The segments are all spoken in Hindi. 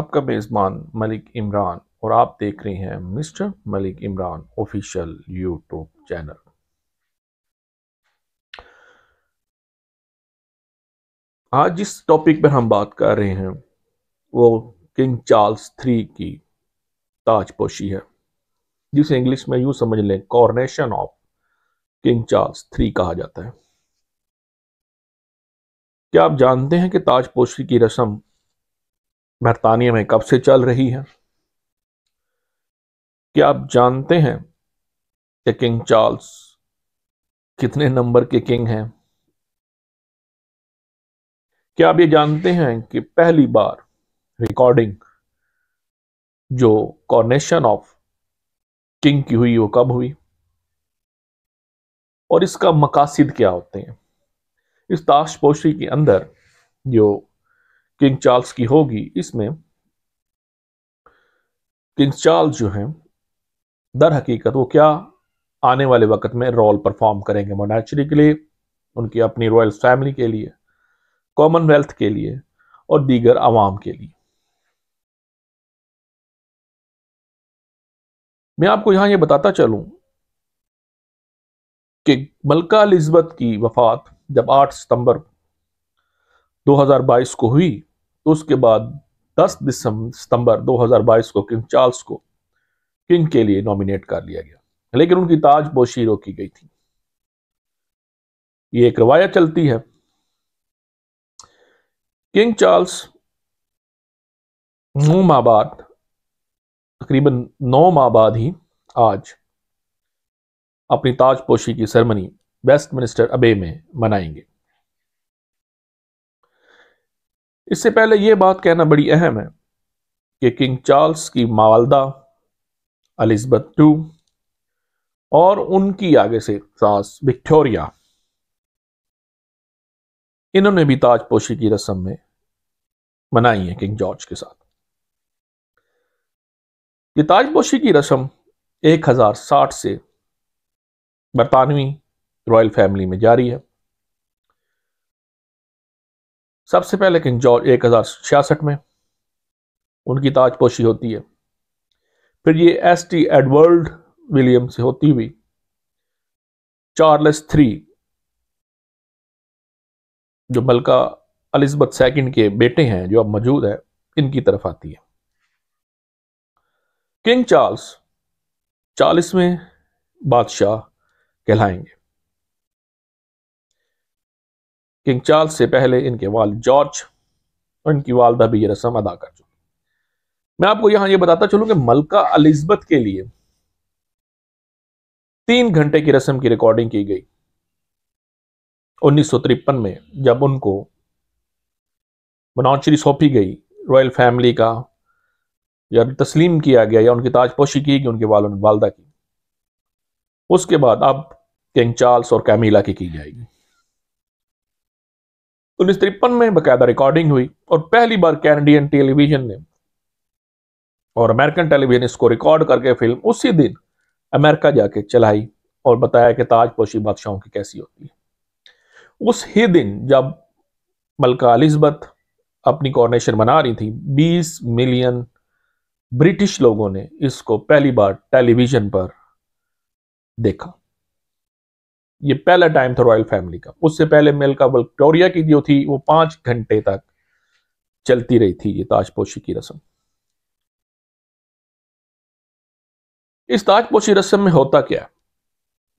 आपका मेज़बान मलिक इमरान और आप देख रहे हैं mister Malik Imran official YouTube channel आज जिस टॉपिक पर हम बात कर रहे हैं वो किंग चार्ल्स थ्री की ताजपोशी है जिसे इंग्लिश में यूं समझ लें coronation of King Charles three कहा जाता है क्या आप जानते हैं कि ताजपोशी की रस्म बरतानिया में कब से चल रही है क्या आप जानते हैं कि किंग चार्ल्स कितने नंबर के किंग हैं क्या आप ये जानते हैं कि पहली बार रिकॉर्डिंग जो कॉर्नेशन ऑफ किंग की हुई वो कब हुई और इसका मकासिद क्या होते हैं इस ताशपोशी के अंदर जो किंग चार्ल्स की होगी इसमें किंग चार्ल्स जो हैं दर हकीकत वो क्या आने वाले वक्त में रोल परफॉर्म करेंगे मोनाचरी के लिए उनकी अपनी रॉयल फैमिली के लिए कॉमनवेल्थ के लिए और दीगर आवाम के लिए मैं आपको यहां ये यह बताता चलूं कि मलका अलिजबत की वफात जब 8 सितंबर 2022 को हुई तो उसके बाद 10 दिसंबर सितंबर 2022 को किंग चार्ल्स को किंग के लिए नॉमिनेट कर लिया गया लेकिन उनकी ताज बोशी रोकी गई थी ये एक रवायत चलती है किंग चार्ल्स नौ माह बाद तकरीबन नौ माह बाद ही आज अपनी ताजपोशी की सेरेमनी वेस्टमिनिस्टर अबे में मनाएंगे इससे पहले यह बात कहना बड़ी अहम है कि किंग चार्ल्स की मालदा अलिजबत टू और उनकी आगे से सास विक्टोरिया इन्होंने भी ताजपोशी की रस्म में मनाई है किंग जॉर्ज के साथ ये ताजपोशी की रस्म 1060 से बरतानवी रॉयल फैमिली में जारी है सबसे पहले किंग जॉर्ज एक हज़ार छियासठ में उनकी ताजपोशी होती है फिर ये एस टी एडवर्ल्ड विलियम से होती हुई चार्ल्स थ्री जो मलका अलिजबथ सेकंड के बेटे हैं जो अब मौजूद है इनकी तरफ आती है किंग चार्ल्स चालीसवें बादशाह कहलाएंगे किंग चार्ल्स से पहले इनके वाल जॉर्ज और इनकी वालदा भी ये रस्म अदा कर चुकी मैं आपको यहां ये बताता चलूं कि मलका अलिजबत के लिए तीन घंटे की रस्म की रिकॉर्डिंग की गई उन्नीस में जब उनको मनाचरी सौंपी गई रॉयल फैमिली का या तस्लीम किया गया या उनकी ताजपोशी की गई उनके वाल वालदा की उसके बाद अब किंग चार्ल्स और कैमिला की की जाएगी उन्नीस तिरपन में बकायदा रिकॉर्डिंग हुई और पहली बार कैनेडियन टेलीविजन ने और अमेरिकन टेलीविजन इसको रिकॉर्ड करके फिल्म उसी दिन अमेरिका जाके चलाई और बताया कि ताजपोशी बादशाहों की कैसी होती है उस ही दिन जब मलका अलिजबत अपनी कॉर्नेशन बना रही थी 20 मिलियन ब्रिटिश लोगों ने इसको पहली बार टेलीविजन पर देखा ये पहला टाइम था रॉयल फैमिली का उससे पहले मेलका विक्टोरिया की जो थी वो पांच घंटे तक चलती रही थी ये ताजपोशी की रस्म इस ताजपोशी रस्म में होता क्या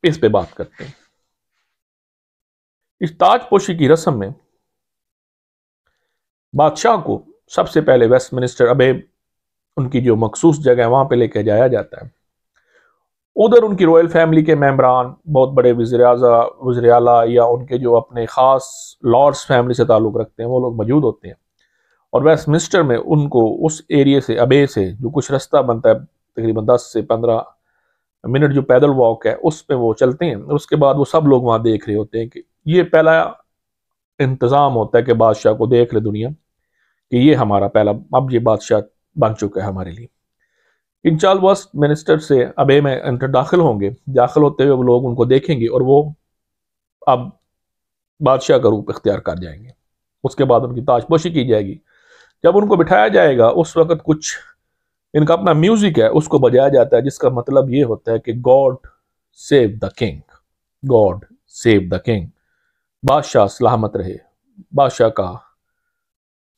इस पे बात करते हैं इस ताजपोशी की रस्म में बादशाह को सबसे पहले वेस्ट मिनिस्टर अबे उनकी जो मखसूस जगह है वहां पे लेके जाया जाता है उधर उनकी रॉयल फैमिली के मेम्बरान बहुत बड़े वजराजा वजरियाला या उनके जो अपने ख़ास लॉर्ड्स फैमिली से ताल्लुक़ रखते हैं वो लोग मौजूद होते हैं और वेस्ट मिनिस्टर में उनको उस एरिए से अबे से जो कुछ रास्ता बनता है तकरीबन दस से पंद्रह मिनट जो पैदल वॉक है उस पर वो चलते हैं उसके बाद वो सब लोग वहाँ देख रहे होते हैं कि ये पहला इंतज़ाम होता है कि बादशाह को देख ले दुनिया कि ये हमारा पहला अब ये बादशाह बन चुका है हमारे लिए इंचाल वस्ट मिनिस्टर से अबे में अंदर दाखिल होंगे दाखिल होते हुए वो लोग उनको देखेंगे और वो अब बादशाह का रूप इख्तियार कर जाएंगे उसके बाद उनकी ताजपोशी की जाएगी जब उनको बिठाया जाएगा उस वक्त कुछ इनका अपना म्यूजिक है उसको बजाया जाता है जिसका मतलब ये होता है कि God save the king God save the king बादशाह सलामत रहे बादशाह का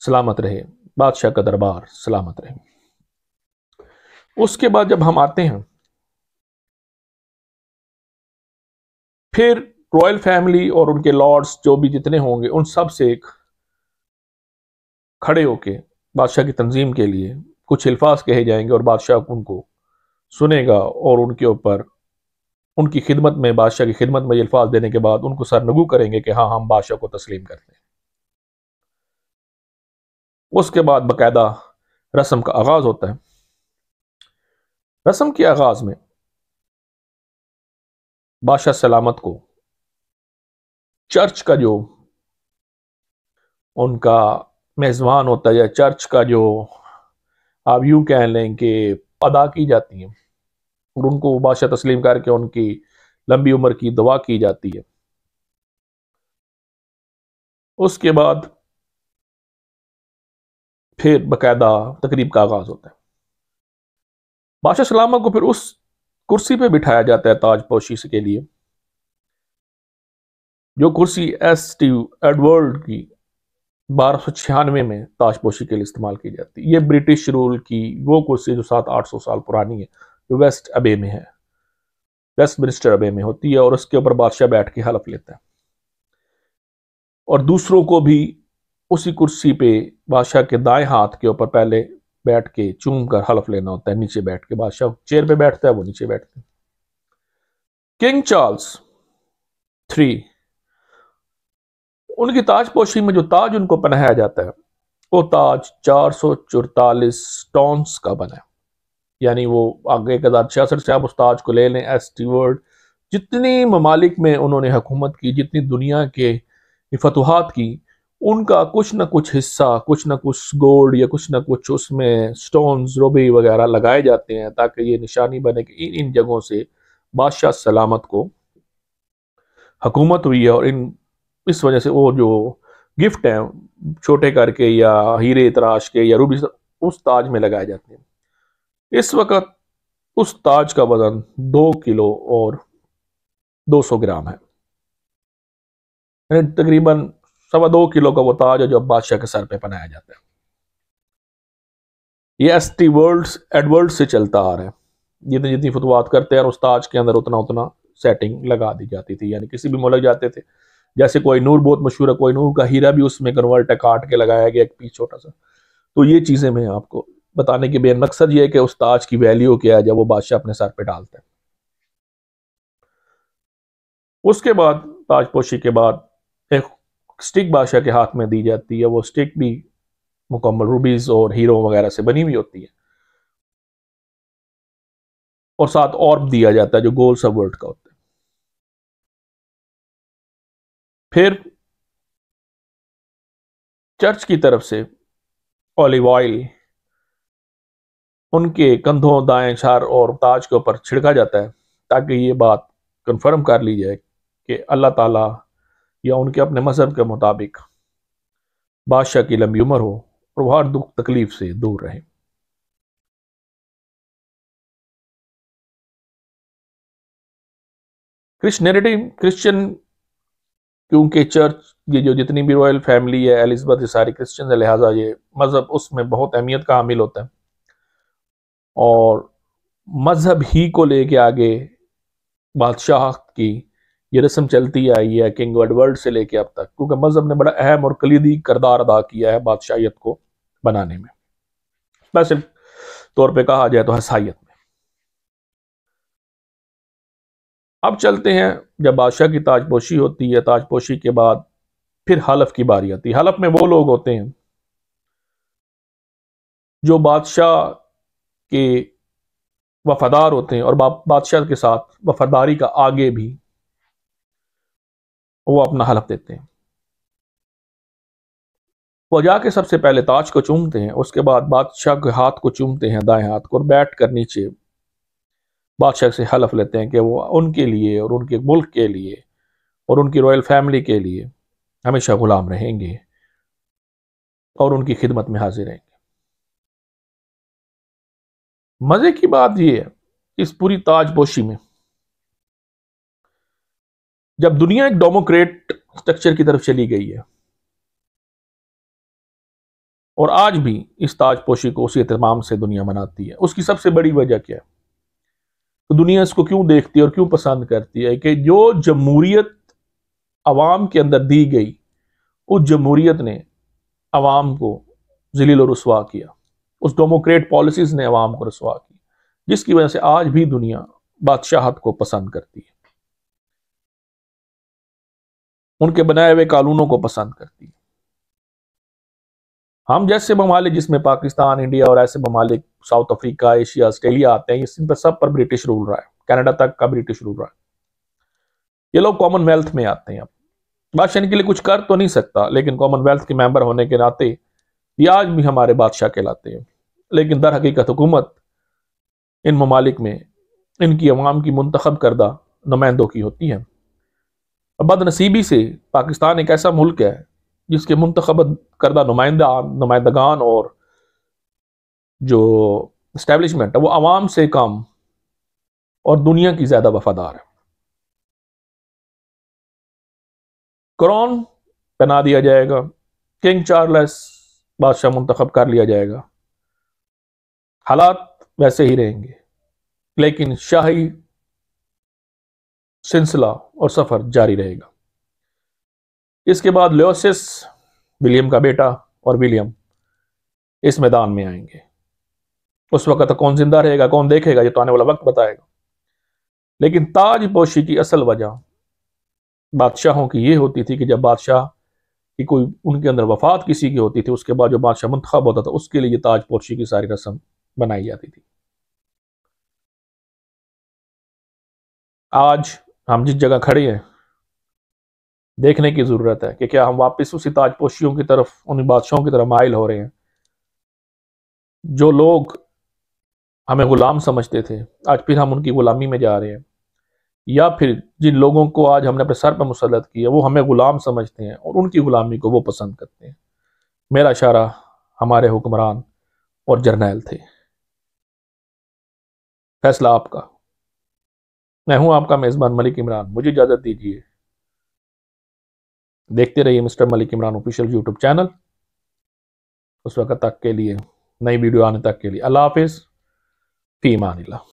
सलामत रहे बादशाह का दरबार सलामत रहे उसके बाद जब हम आते हैं फिर रॉयल फैमिली और उनके लॉर्ड्स जो भी जितने होंगे उन सब से एक खड़े होके बादशाह की तंजीम के लिए कुछ अल्फाज कहे जाएंगे और बादशाह उनको सुनेगा और उनके ऊपर उनकी खिदमत में बादशाह की खिदमत में अल्फाज देने के बाद उनको सरनगू करेंगे कि हाँ हम बादशाह को तस्लीम करते हैं उसके बाद बाकायदा रस्म का आगाज़ होता है रस्म के आगाज में बादशाह सलामत को चर्च का जो उनका मेज़बान होता है या चर्च का जो आप यूं कह लें कि अदा की जाती है और उनको बादशाह तस्लीम करके उनकी लंबी उम्र की दुआ की जाती है उसके बाद फिर बकायदा तकरीब का आगाज़ होता है बादशाह सलामा को फिर उस कुर्सी पे बिठाया जाता है ताजपोशी के लिए जो कुर्सी एस टी एडवर्ड की बारह सौ छियानवे में ताजपोशी के लिए इस्तेमाल की जाती है ये ब्रिटिश रूल की वो कुर्सी जो सात आठ सौ साल पुरानी है जो वेस्ट अबे में है वेस्ट मिनिस्टर अबे में होती है और उसके ऊपर बादशाह बैठ के हलफ लेता है और दूसरों को भी उसी कुर्सी पे बादशाह के दाएं हाथ के ऊपर पहले बैठ के चूम कर हलफ लेना होता है नीचे बैठ के बादशाह चेयर पे बैठता है वो नीचे बैठते हैं किंग चार्ल्स थ्री उनकी ताजपोशी में जो ताज उनको पहनाया जाता है वो ताज चार सौ टॉन्स का बना है यानी वो आगे एक हज़ार छियासठ से आप उस ताज को ले लें एस्टीवर्ड जितनी ममालिक में उन्होंने हुकूमत की जितनी दुनिया के फतवाहत की उनका कुछ ना कुछ हिस्सा कुछ ना कुछ गोल्ड या कुछ ना कुछ उसमें स्टोन्स रोबी वगैरह लगाए जाते हैं ताकि ये निशानी बने कि इन इन जगहों से बादशाह सलामत को हकूमत हुई है और इन इस वजह से वो जो गिफ्ट हैं छोटे करके या हीरे तराश के या रूबी उस ताज में लगाए जाते हैं इस वक्त उस ताज का वजन दो किलो और दो सौ ग्राम है तकरीबन सवा दो किलो का वो ताज है जो अब बादशाह के सर पे पहनाया जाता है ये एस टी वर्ल्ड एडवर्ड से चलता आ रहा है जितनी जितनी फतवात करते हैं उस ताज के अंदर उतना उतना सेटिंग लगा दी जाती थी यानी किसी भी मुल्क जाते थे जैसे कोई नूर बहुत मशहूर है कोई नूर का हीरा भी उसमें कन्वर्ट है काट के लगाया गया एक पीस छोटा सा तो ये चीज़ें मैं आपको बताने के बेन मकसद ये है कि उस ताज की वैल्यू क्या है जब वो बादशाह अपने सर पे डालते हैं उसके बाद ताजपोशी के बाद एक स्टिक बादशाह के हाथ में दी जाती है वो स्टिक भी मुकम्मल रूबीज और हीरो वगैरह से बनी हुई होती है और साथ ऑर्ब दिया जाता है जो गोल सब वर्ड का होता है फिर चर्च की तरफ से ऑलिव ऑयल उनके कंधों दाएं शार और ताज के ऊपर छिड़का जाता है ताकि ये बात कंफर्म कर ली जाए कि अल्लाह ताला या उनके अपने मजहब के मुताबिक बादशाह की लंबी उम्र हो और वह हर दुख तकलीफ से दूर रहे क्रिश्चनिटी क्रिश्चियन क्योंकि चर्च ये जो जितनी भी रॉयल फैमिली है एलिजबेथ ये सारी क्रिश्चियन है लिहाजा ये मज़हब उसमें बहुत अहमियत का हामिल होता है और मज़हब ही को लेके आगे बादशाह की ये रस्म चलती आई है किंग एडवर्ड से लेके अब तक क्योंकि मजहब ने बड़ा अहम और कलीदी करदार अदा किया है बादशाहियत को बनाने में स्पेशल तौर पे कहा जाए तो हसाइत में अब चलते हैं जब बादशाह की ताजपोशी होती है ताजपोशी के बाद फिर हलफ की बारी आती है हलफ में वो लोग होते हैं जो बादशाह के वफादार होते हैं और बादशाह के साथ वफादारी का आगे भी वो अपना हलफ देते हैं वो जाके सबसे पहले ताज को चूमते हैं उसके बाद बादशाह के हाथ को चूमते हैं दाएं हाथ को और बैठ कर नीचे बादशाह से हलफ लेते हैं कि वो उनके लिए और उनके मुल्क के लिए और उनकी रॉयल फैमिली के लिए हमेशा गुलाम रहेंगे और उनकी खिदमत में हाजिर रहेंगे मज़े की बात यह है इस पूरी ताजपोशी में जब दुनिया एक डेमोक्रेट स्ट्रक्चर की तरफ चली गई है और आज भी इस ताजपोशी को उसी एहतमाम से दुनिया मनाती है उसकी सबसे बड़ी वजह क्या है तो दुनिया इसको क्यों देखती है और क्यों पसंद करती है कि जो जमहूरियत आवाम के अंदर दी गई उस जमहूरियत ने आवाम को जलील और रसवा किया उस डेमोक्रेट पॉलिसीज़ ने आवाम को रसवा किया जिसकी वजह से आज भी दुनिया बादशाहत को पसंद करती है उनके बनाए हुए कानूनों को पसंद करती है हम जैसे ममालिक जिसमें पाकिस्तान इंडिया और ऐसे ममालिक साउथ अफ्रीका एशिया ऑस्ट्रेलिया आते हैं इन पर सब पर ब्रिटिश रूल रहा है कनाडा तक का ब्रिटिश रूल रहा है ये लोग कॉमनवेल्थ में आते हैं अब बादशाह के लिए कुछ कर तो नहीं सकता लेकिन कॉमनवेल्थ के मेंबर होने के नाते ये आज भी हमारे बादशाह कहलाते हैं लेकिन दर हकीकत हुकूमत इन ममालिक में इनकी अवाम की मुंतखब करदा नुमाइंदों की होती है बदनसीबी से पाकिस्तान एक ऐसा मुल्क है जिसके मंतखब करदा नुमाइंदा नुमाइंदगान और जो इस्टेबलिशमेंट है वो आवाम से कम और दुनिया की ज़्यादा वफादार है क्रॉन पहना दिया जाएगा किंग चार्लस बादशाह मंतखब कर लिया जाएगा हालात वैसे ही रहेंगे लेकिन शाही सिलसिला और सफ़र जारी रहेगा इसके बाद लियोसिस विलियम का बेटा और विलियम इस मैदान में आएंगे उस वक्त कौन जिंदा रहेगा कौन देखेगा ये तो आने वाला वक्त बताएगा लेकिन ताजपोशी की असल वजह बादशाहों की ये होती थी कि जब बादशाह की कोई उनके अंदर वफात किसी की होती थी उसके बाद जो बादशाह मंतखब होता था उसके लिए ताजपोशी की सारी रस्म बनाई जाती थी आज हम जिस जगह खड़े हैं देखने की ज़रूरत है कि क्या हम वापस उसी ताजपोशियों की तरफ उन बादशाहों की तरफ माइल हो रहे हैं जो लोग हमें ग़ुलाम समझते थे आज फिर हम उनकी ग़ुलामी में जा रहे हैं या फिर जिन लोगों को आज हमने अपने सर पर मुसलत किया वो हमें ग़ुलाम समझते हैं और उनकी ग़ुलामी को वो पसंद करते हैं मेरा इशारा हमारे हुक्मरान और जर्नैल थे फैसला आपका मैं हूं आपका मेज़बान मलिक इमरान मुझे इजाज़त दीजिए देखते रहिए mister Malik Imran official YouTube channel उस वक्त तक के लिए नई वीडियो आने तक के लिए अल्लाह हाफिज़ फी